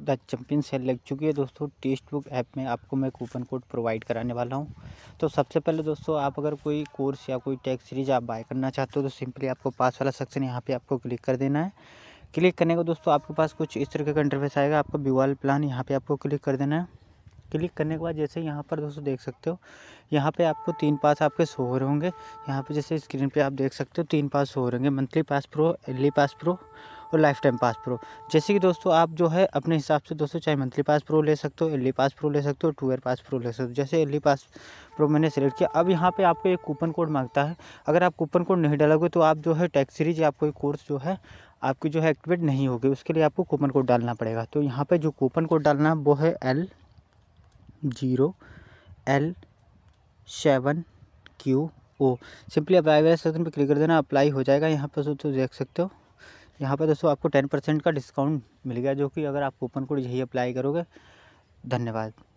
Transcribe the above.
the champion cell लग चुकी है दोस्तों टेस्ट बुक ऐप में आपको मैं कूपन कोड प्रोवाइड कराने वाला हूं तो सबसे पहले दोस्तों आप अगर कोई कोर्स या कोई टैक्स सीरीज आप बाय करना चाहते हो तो सिंपली आपको पास वाला सेक्शन यहाँ पे आपको क्लिक कर देना है क्लिक करने का दोस्तों आपके पास कुछ इस तरह का इंटरफेस आएगा आपका बीवाल प्लान यहाँ पर आपको क्लिक कर देना है क्लिक करने के बाद जैसे यहाँ पर दोस्तों देख सकते हो यहाँ पे आपको तीन पास आपके शो हो रहे होंगे यहाँ पे जैसे स्क्रीन पे आप देख सकते हो तीन पास हो रहे होंगे monthly pass pro yearly pass pro और लाइफ टाइम पास प्रो जैसे कि दोस्तों आप जो है अपने हिसाब से दोस्तों चाहे मंथली पास प्रो ले सकते हो एल पास प्रो ले सकते हो टू ईयर पास प्रो ले सकते हो जैसे एल पास प्रो मैंने सेलेक्ट किया अब यहाँ पर आपको एक कूपन कोड मांगता है अगर आप कूपन कोड नहीं डालोगे तो आप जो है टैक्स सीरीज या कोई कोर्स जो है आपकी जो है एक्टिवेट नहीं होगी उसके लिए आपको कूपन कोड डालना पड़ेगा तो यहाँ पर जो कूपन कोड डालना है वो है L zero L seven Q O simply apply वाले सेक्शन पर क्लिक कर देना अप्लाई हो जाएगा यहाँ पर तो देख सकते हो यहाँ पर दोस्तों आपको टेन परसेंट का डिस्काउंट मिल गया जो कि अगर आप कूपन कोड यही अप्लाई करोगे धन्यवाद